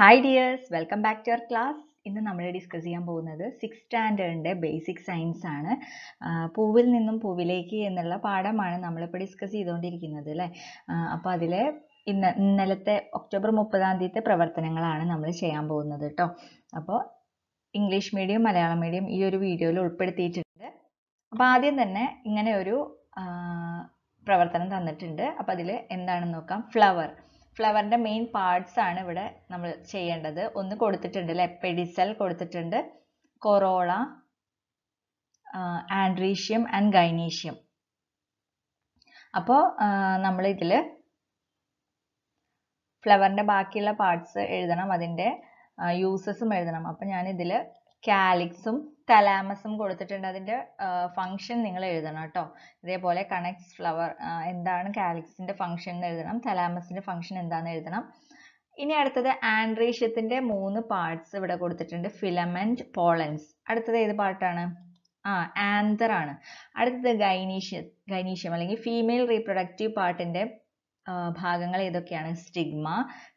hi dears welcome back to your class ഇന്ന് നമ്മൾ discuss ചെയ്യാൻ പോകുന്നത് സിക്സ് സ്റ്റാൻഡേർഡിൻ്റെ ബേസിക് സയൻസ് ആണ് പൂവിൽ നിന്നും പൂവിലേക്ക് എന്നുള്ള പാഠമാണ് നമ്മളിപ്പോൾ ഡിസ്കസ് ചെയ്തുകൊണ്ടിരിക്കുന്നത് അല്ലേ അപ്പോൾ അതിൽ ഇന്ന് ഇന്നലത്തെ ഒക്ടോബർ മുപ്പതാം തീയതിത്തെ പ്രവർത്തനങ്ങളാണ് നമ്മൾ ചെയ്യാൻ പോകുന്നത് കേട്ടോ അപ്പോൾ ഇംഗ്ലീഷ് മീഡിയം മലയാളം മീഡിയം ഈ ഒരു വീഡിയോയിൽ ഉൾപ്പെടുത്തിയിട്ടുണ്ട് അപ്പോൾ ആദ്യം തന്നെ ഇങ്ങനെ ഒരു പ്രവർത്തനം തന്നിട്ടുണ്ട് അപ്പോൾ അതിൽ എന്താണെന്ന് നോക്കാം ഫ്ലവർ ഫ്ലവറിൻ്റെ മെയിൻ പാർട്സ് ആണ് ഇവിടെ നമ്മൾ ചെയ്യേണ്ടത് ഒന്ന് കൊടുത്തിട്ടുണ്ട് പെഡിസൽ കൊടുത്തിട്ടുണ്ട് കൊറോള ആൻഡ്രീഷ്യം ആൻഡ് ഗൈനീഷ്യം അപ്പോൾ ഇതിൽ ഫ്ലവറിൻ്റെ ബാക്കിയുള്ള പാർട്സ് എഴുതണം അതിൻ്റെ യൂസസും എഴുതണം അപ്പം ഞാനിതിൽ കാലിക്സും തലാമസും കൊടുത്തിട്ടുണ്ട് അതിന്റെ ഫംഗ്ഷൻ നിങ്ങൾ എഴുതണം കേട്ടോ ഇതേപോലെ കണക്ട്സ് ഫ്ലവർ എന്താണ് കാലിക്സിന്റെ ഫംഗ്ഷൻ എന്ന് എഴുതണം തലാമസിന്റെ ഫംഗ്ഷൻ എന്താണെന്ന് എഴുതണം ഇനി അടുത്തത് ആൻഡ്രീഷ്യത്തിന്റെ മൂന്ന് പാർട്സ് ഇവിടെ കൊടുത്തിട്ടുണ്ട് ഫിലമെന്റ് പോളൻസ് അടുത്തത് ഏത് പാർട്ടാണ് ആ ആന്തർ ആണ് അടുത്തത് ഗൈനീഷ്യ ഗൈനീഷ്യം അല്ലെങ്കിൽ ഫീമെയിൽ റീപ്രൊഡക്റ്റീവ് പാർട്ടിന്റെ ഭാഗങ്ങൾ ഏതൊക്കെയാണ് stigma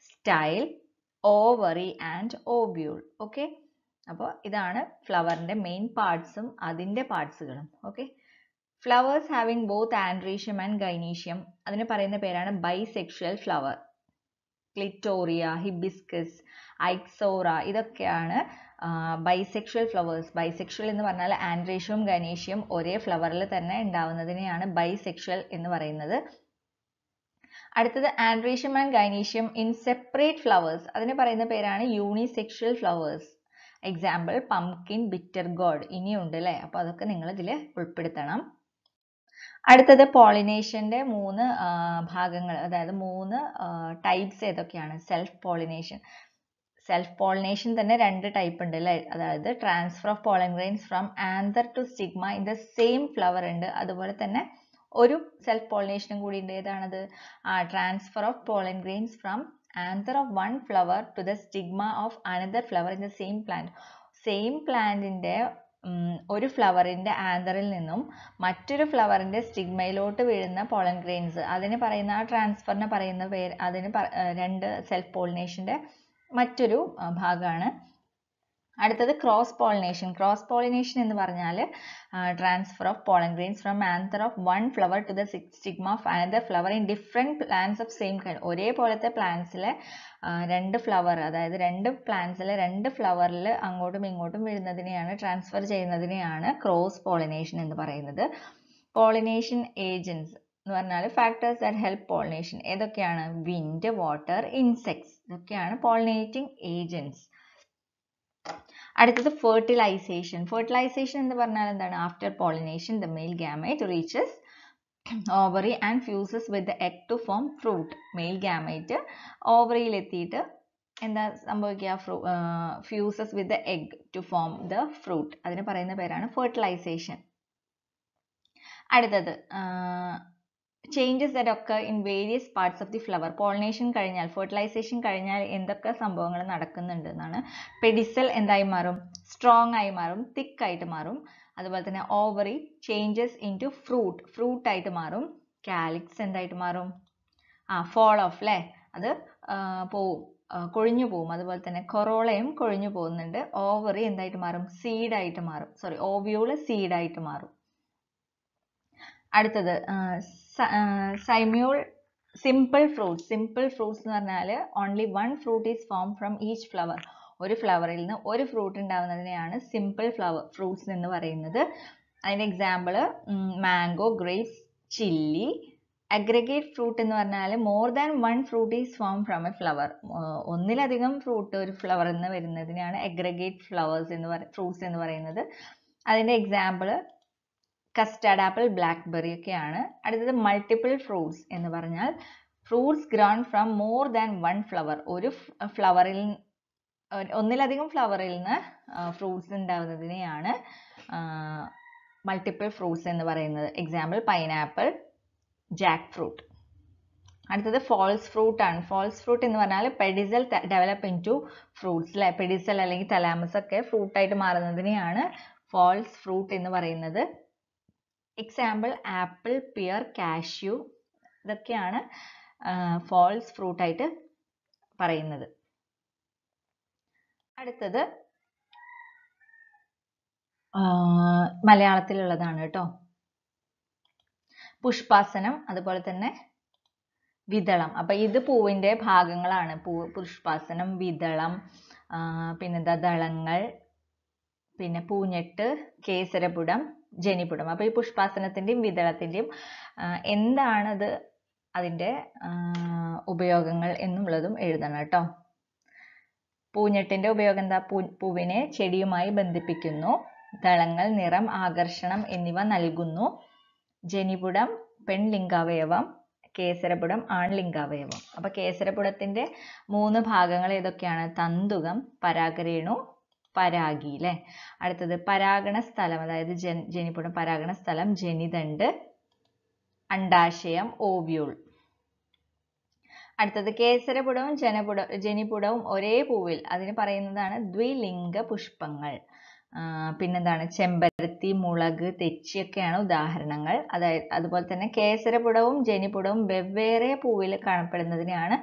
style ovary and ovule okay അപ്പോൾ ഇതാണ് ഫ്ലവറിൻ്റെ മെയിൻ പാർട്സും അതിൻ്റെ പാർട്സുകളും okay flowers having both androecium and gynoecium അതിന് പറയുന്ന പേരാണ് bisexual flower clitoria hibiscus ixora ഇതൊക്കെയാണ് ബൈസെക്ഷൽ ഫ്ലവേഴ്സ് ബൈസെക്ഷൽ എന്ന് പറഞ്ഞാൽ ആൻഡ്രീഷ്യവും ഗൈനീഷ്യം ഒരേ ഫ്ലവറിൽ തന്നെ ഉണ്ടാവുന്നതിനെയാണ് ബൈസെക്ഷൽ എന്ന് പറയുന്നത് അടുത്തത് androecium and gynoecium in separate flowers അതിന് പറയുന്ന പേരാണ് unisexual flowers example pumpkin bitter gourd ഇനിയുണ്ട് അല്ലേ അപ്പോൾ അതൊക്കെ നിങ്ങൾ ഇതിൽ ഉൾപ്പെടുത്തണം അടുത്തത് പോളിനേഷന്റെ മൂന്ന് ഭാഗങ്ങൾ അതായത് മൂന്ന് ടൈപ്സ് ഏതൊക്കെയാണ് സെൽഫ് പോളിനേഷൻ സെൽഫ് പോളിനേഷൻ തന്നെ രണ്ട് ടൈപ്പ് ഉണ്ട് അല്ലേ അതായത് transfer of pollen grains from anther to stigma in the same flower ഉണ്ട് അതുപോലെ തന്നെ ഒരു സെൽഫ് പോളിനേഷനും കൂടി ഉണ്ട് ഏതാണത് ആ transfer of pollen grains from anther of one flower to the stigma of another flower in the same plant same പ്ലാന്റിൻ്റെ ഒരു ഫ്ലവറിൻ്റെ ആന്തറിൽ നിന്നും മറ്റൊരു ഫ്ലവറിൻ്റെ സ്റ്റിഗ്മയിലോട്ട് വീഴുന്ന പോളൻ ഗ്രെയിൻസ് അതിന് പറയുന്ന ആ ട്രാൻസ്ഫറിന് പറയുന്ന പേര് അതിന് രണ്ട് സെൽഫ് പോളിനേഷൻ്റെ മറ്റൊരു ഭാഗമാണ് അടുത്തത് ക്രോസ് പോളിനേഷൻ ക്രോസ് പോളിനേഷൻ എന്ന് പറഞ്ഞാൽ transfer of pollen grains from anther of one flower to the stigma of another flower in different plants of same kind ഒരേപോലത്തെ പ്ലാന്റ്സിലെ രണ്ട് ഫ്ലവർ അതായത് രണ്ട് പ്ലാന്റ്സിലെ രണ്ട് ഫ്ലവറിൽ അങ്ങോട്ടും ഇങ്ങോട്ടും വീഴുന്നതിനെയാണ് ട്രാൻസ്ഫർ ചെയ്യുന്നതിനെയാണ് ക്രോസ് പോളിനേഷൻ എന്ന് പറയുന്നത് പോളിനേഷൻ ഏജൻസ് എന്ന് പറഞ്ഞാൽ ഫാക്ടേഴ്സ് ദാറ്റ് ഹെൽപ്പ് പോളിനേഷൻ ഏതൊക്കെയാണ് വിൻഡ് വാട്ടർ ഇൻസെക്ട്സ് ഇതൊക്കെയാണ് പോളിനേറ്റിംഗ് ഏജൻസ് അടുത്തത് ഫെർട്ടിലൈസേഷൻ ഫെർട്ടിലൈസേഷൻ എന്ന് പറഞ്ഞാൽ എന്താണ് after pollination the male gamete reaches ovary and fuses with the egg to form fruit male gamete ഓവറിയിൽ എത്തിയിട്ട് എന്താ സംഭവിക്കുക ഫ്രൂ fuses with the egg to form the fruit അതിന് പറയുന്ന പേരാണ് ഫെർട്ടിലൈസേഷൻ അടുത്തത് changes that occur in various parts of the flower pollination കഴിഞ്ഞാൽ ഫെർട്ടിലൈസേഷൻ കഴിഞ്ഞാൽ എന്തൊക്കെ സംഭവങ്ങൾ നടക്കുന്നുണ്ട് എന്നാണ് പെഡിസൽ എന്തായി മാറും സ്ട്രോങ് ആയി മാറും തിക്ക് ആയിട്ട് മാറും അതുപോലെ തന്നെ changes into fruit fruit ആയിട്ട് മാറും കാലിക്സ് എന്തായിട്ട് മാറും ആ ഫോൾ ഓഫ് അല്ലേ അത് പോവും കൊഴിഞ്ഞു പോവും അതുപോലെ തന്നെ കൊറോളയും കൊഴിഞ്ഞു പോകുന്നുണ്ട് ഓവറി എന്തായിട്ട് മാറും സീഡായിട്ട് മാറും സോറി സീഡ് സീഡായിട്ട് മാറും അടുത്തത് സൈമ്യൂൾ സിമ്പിൾ ഫ്രൂട്ട്സ് സിമ്പിൾ ഫ്രൂട്ട്സ് എന്ന് പറഞ്ഞാൽ only one fruit is form from each flower ഒരു ഫ്ലവറിൽ നിന്ന് ഒരു ഫ്രൂട്ട് ഉണ്ടാവുന്നതിനെയാണ് സിമ്പിൾ ഫ്ലവർ ഫ്രൂട്ട്സ് എന്ന് പറയുന്നത് അതിൻ്റെ example mango grapes chilli aggregate fruit എന്ന് പറഞ്ഞാൽ more than one fruit is form from a flower ഒന്നിലധികം ഫ്രൂട്ട് ഒരു ഫ്ലവറിൽ നിന്ന് വരുന്നതിനെയാണ് അഗ്രഗേറ്റ് ഫ്ലവേഴ്സ് എന്ന് പറ ഫ്രൂട്ട്സ് എന്ന് പറയുന്നത് അതിൻ്റെ എക്സാമ്പിൾ കസ്റ്റാർഡ് ആപ്പിൾ ബ്ലാക്ക്ബെറി ഒക്കെയാണ് അടുത്തത് മൾട്ടിപ്പിൾ ഫ്രൂട്ട്സ് എന്ന് പറഞ്ഞാൽ fruits grown from more than one flower ഒരു ഫ്ലവറിൽ ഒന്നിലധികം ഫ്ലവറിൽ നിന്ന് ഫ്രൂട്ട്സ് ഉണ്ടാവുന്നതിനെയാണ് മൾട്ടിപ്പിൾ ഫ്രൂട്ട്സ് എന്ന് പറയുന്നത് എക്സാമ്പിൾ പൈനാപ്പിൾ ജാക്ക് ഫ്രൂട്ട് അടുത്തത് ഫോൾസ് ഫ്രൂട്ട് ആണ് ഫോൾസ് ഫ്രൂട്ട് എന്ന് പറഞ്ഞാൽ pedicel develop into fruits അല്ലെ പെഡിസൽ അല്ലെങ്കിൽ തലാമസ് ഒക്കെ ഫ്രൂട്ടായിട്ട് മാറുന്നതിനെയാണ് ഫോൾസ് ഫ്രൂട്ട് എന്ന് പറയുന്നത് എക്സാമ്പിൾ ആപ്പിൾ പിയർ കാഷ്യൂ ഇതൊക്കെയാണ് ഫോൾസ് ഫ്രൂട്ടായിട്ട് പറയുന്നത് അടുത്തത് മലയാളത്തിലുള്ളതാണ് കേട്ടോ പുഷ്പാസനം അതുപോലെ തന്നെ വിതളം അപ്പൊ ഇത് പൂവിന്റെ ഭാഗങ്ങളാണ് പൂ പുഷ്പാസനം വിതളം പിന്നെന്താ ദളങ്ങൾ പിന്നെ പൂഞ്ഞെട്ട് കേസരപുടം ജനിപ്പിടും അപ്പോൾ ഈ പുഷ്പാസനത്തിന്റെയും വിതളത്തിന്റെയും എന്താണത് അതിൻ്റെ ഉപയോഗങ്ങൾ എന്നുള്ളതും എഴുതണം കേട്ടോ പൂഞ്ഞെട്ടിൻ്റെ ഉപയോഗം എന്താ പൂ പൂവിനെ ചെടിയുമായി ബന്ധിപ്പിക്കുന്നു ദളങ്ങൾ നിറം ആകർഷണം എന്നിവ നൽകുന്നു ജനിപുടം പെൺലിംഗാവയവം കേസരപുടം ആൺലിംഗാവയവം അപ്പോൾ കേസരപുടത്തിന്റെ മൂന്ന് ഭാഗങ്ങൾ ഏതൊക്കെയാണ് തന്തുകം പരാഗരേണു പരാഗി അല്ലെ അടുത്തത് പരാഗണ സ്ഥലം അതായത് ജൻ ജനിപ്പുടം പരാഗണ സ്ഥലം ജനിതണ്ട് അണ്ടാശയം ഓവ്യൂൾ അടുത്തത് കേസരപുടവും ജനപുട ജനിപുടവും ഒരേ പൂവിൽ അതിന് പറയുന്നതാണ് ദ്വിലിംഗ പുഷ്പങ്ങൾ പിന്നെന്താണ് ചെമ്പരത്തി മുളക് തെച്ചിയൊക്കെയാണ് ഉദാഹരണങ്ങൾ അതായത് അതുപോലെ തന്നെ കേസരപുടവും ജനിപുടവും വെവ്വേറെ പൂവിൽ കാണപ്പെടുന്നതിനെയാണ്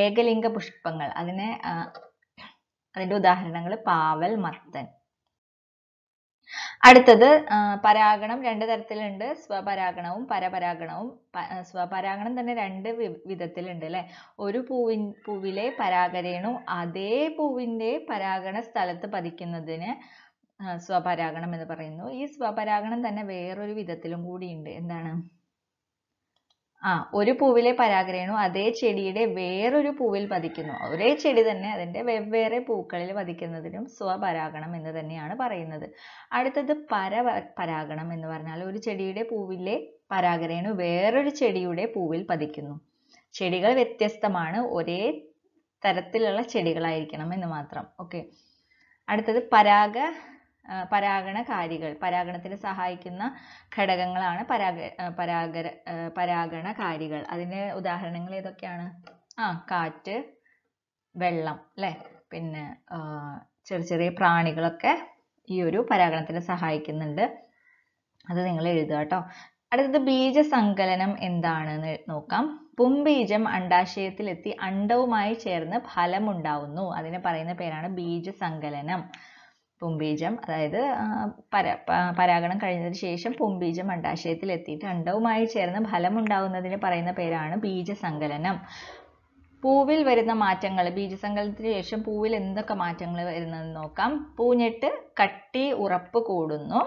ഏകലിംഗ പുഷ്പങ്ങൾ അതിനെ അതിന്റെ ഉദാഹരണങ്ങൾ പാവൽ മത്തൻ അടുത്തത് പരാഗണം രണ്ട് തരത്തിലുണ്ട് സ്വപരാഗണവും പരപരാഗണവും സ്വപരാഗണം തന്നെ രണ്ട് വിധത്തിലുണ്ട് അല്ലെ ഒരു പൂവിൻ പൂവിലെ പരാഗരേണു അതേ പൂവിന്റെ പരാഗണ സ്ഥലത്ത് പതിക്കുന്നതിന് സ്വപരാഗണം എന്ന് പറയുന്നു ഈ സ്വപരാഗണം തന്നെ വേറൊരു വിധത്തിലും കൂടിയുണ്ട് എന്താണ് ആ ഒരു പൂവിലെ പരാഗരേണു അതേ ചെടിയുടെ വേറൊരു പൂവിൽ പതിക്കുന്നു ഒരേ ചെടി തന്നെ അതിൻ്റെ വെവ്വേറെ പൂക്കളിൽ പതിക്കുന്നതിനും സ്വപരാഗണം എന്ന് തന്നെയാണ് പറയുന്നത് അടുത്തത് പര പരാഗണം എന്ന് പറഞ്ഞാൽ ഒരു ചെടിയുടെ പൂവിലെ പരാഗരേണു വേറൊരു ചെടിയുടെ പൂവിൽ പതിക്കുന്നു ചെടികൾ വ്യത്യസ്തമാണ് ഒരേ തരത്തിലുള്ള ചെടികളായിരിക്കണം എന്ന് മാത്രം ഓക്കെ അടുത്തത് പരാഗ പരാഗണകാരികൾ പരാഗണത്തിന് സഹായിക്കുന്ന ഘടകങ്ങളാണ് പരാഗ പരാഗര പരാഗണകാരികൾ അതിന് ഉദാഹരണങ്ങൾ ഏതൊക്കെയാണ് ആ കാറ്റ് വെള്ളം അല്ലേ പിന്നെ ചെറിയ ചെറിയ പ്രാണികളൊക്കെ ഈ ഒരു പരാഗണത്തിന് സഹായിക്കുന്നുണ്ട് അത് നിങ്ങൾ എഴുതുക കേട്ടോ അടുത്തത് ബീജസങ്കലനം എന്താണെന്ന് നോക്കാം പുംബീജം അണ്ടാശയത്തിലെത്തി അണ്ടവുമായി ചേർന്ന് ഫലമുണ്ടാവുന്നു അതിനെ പറയുന്ന പേരാണ് ബീജസങ്കലനം പുംബീജം അതായത് പര പരാഗണം കഴിഞ്ഞതിന് ശേഷം പുംബീജം അണ്ടാശയത്തിൽ എത്തിയിട്ട് അണ്ടവുമായി ചേർന്ന് ഫലമുണ്ടാകുന്നതിന് പറയുന്ന പേരാണ് ബീജസങ്കലനം പൂവിൽ വരുന്ന മാറ്റങ്ങൾ ബീജസങ്കലത്തിന് ശേഷം പൂവിൽ എന്തൊക്കെ മാറ്റങ്ങൾ വരുന്നതെന്ന് നോക്കാം പൂഞ്ഞിട്ട് കട്ടി ഉറപ്പ് കൂടുന്നു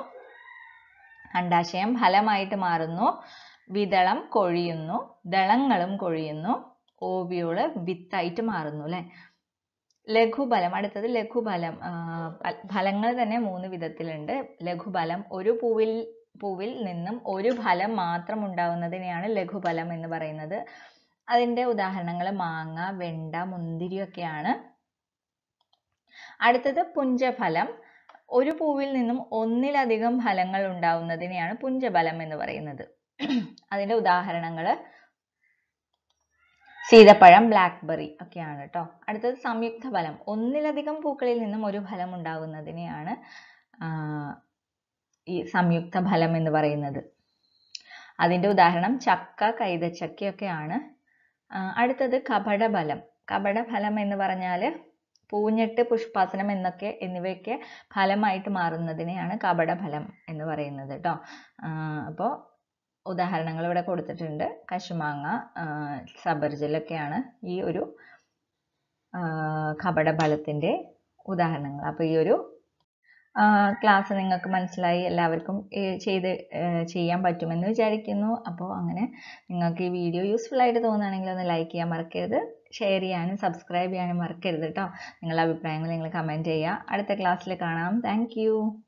അണ്ടാശയം ഫലമായിട്ട് മാറുന്നു വിതളം കൊഴിയുന്നു ദളങ്ങളും കൊഴിയുന്നു ഓവിയോള് വിത്തായിട്ട് മാറുന്നു അല്ലേ ലഘുബലം അടുത്തത് ലഘുബലം ഫലങ്ങൾ തന്നെ മൂന്ന് വിധത്തിലുണ്ട് ലഘുബലം ഒരു പൂവിൽ പൂവിൽ നിന്നും ഒരു ഫലം മാത്രം ഉണ്ടാവുന്നതിനെയാണ് ലഘുഫലം എന്ന് പറയുന്നത് അതിൻ്റെ ഉദാഹരണങ്ങൾ മാങ്ങ വെണ്ട മുന്തിരിയൊക്കെയാണ് അടുത്തത് പുഞ്ചഫലം ഒരു പൂവിൽ നിന്നും ഒന്നിലധികം ഫലങ്ങൾ ഉണ്ടാവുന്നതിനെയാണ് പുഞ്ചഫലം എന്ന് പറയുന്നത് അതിൻ്റെ ഉദാഹരണങ്ങൾ സീതപ്പഴം ബ്ലാക്ക്ബെറി ഒക്കെയാണ് കേട്ടോ അടുത്തത് സംയുക്ത ഫലം ഒന്നിലധികം പൂക്കളിൽ നിന്നും ഒരു ഫലം ഉണ്ടാകുന്നതിനെയാണ് ഈ സംയുക്ത ഫലം എന്ന് പറയുന്നത് അതിൻ്റെ ഉദാഹരണം ചക്ക കൈതച്ചക്കയൊക്കെയാണ് അടുത്തത് കപടഫലം കപടഫലം എന്ന് പറഞ്ഞാൽ പൂഞ്ഞെട്ട് പുഷ്പാസനം എന്നൊക്കെ എന്നിവയൊക്കെ ഫലമായിട്ട് മാറുന്നതിനെയാണ് കപടഫലം എന്ന് പറയുന്നത് കേട്ടോ അപ്പോൾ ഉദാഹരണങ്ങൾ ഇവിടെ കൊടുത്തിട്ടുണ്ട് കശുമാങ്ങ സബർജലൊക്കെയാണ് ഈ ഒരു കപടഫലത്തിൻ്റെ ഉദാഹരണങ്ങൾ അപ്പോൾ ഈ ഒരു ക്ലാസ് നിങ്ങൾക്ക് മനസ്സിലായി എല്ലാവർക്കും ചെയ്ത് ചെയ്യാൻ പറ്റുമെന്ന് വിചാരിക്കുന്നു അപ്പോൾ അങ്ങനെ നിങ്ങൾക്ക് ഈ വീഡിയോ യൂസ്ഫുൾ ആയിട്ട് തോന്നുകയാണെങ്കിൽ ഒന്ന് ലൈക്ക് ചെയ്യാൻ മറക്കരുത് ഷെയർ ചെയ്യാനും സബ്സ്ക്രൈബ് ചെയ്യാനും മറക്കരുത് കേട്ടോ നിങ്ങളുടെ അഭിപ്രായങ്ങൾ നിങ്ങൾ കമൻറ്റ് ചെയ്യുക അടുത്ത ക്ലാസ്സിൽ കാണാം താങ്ക്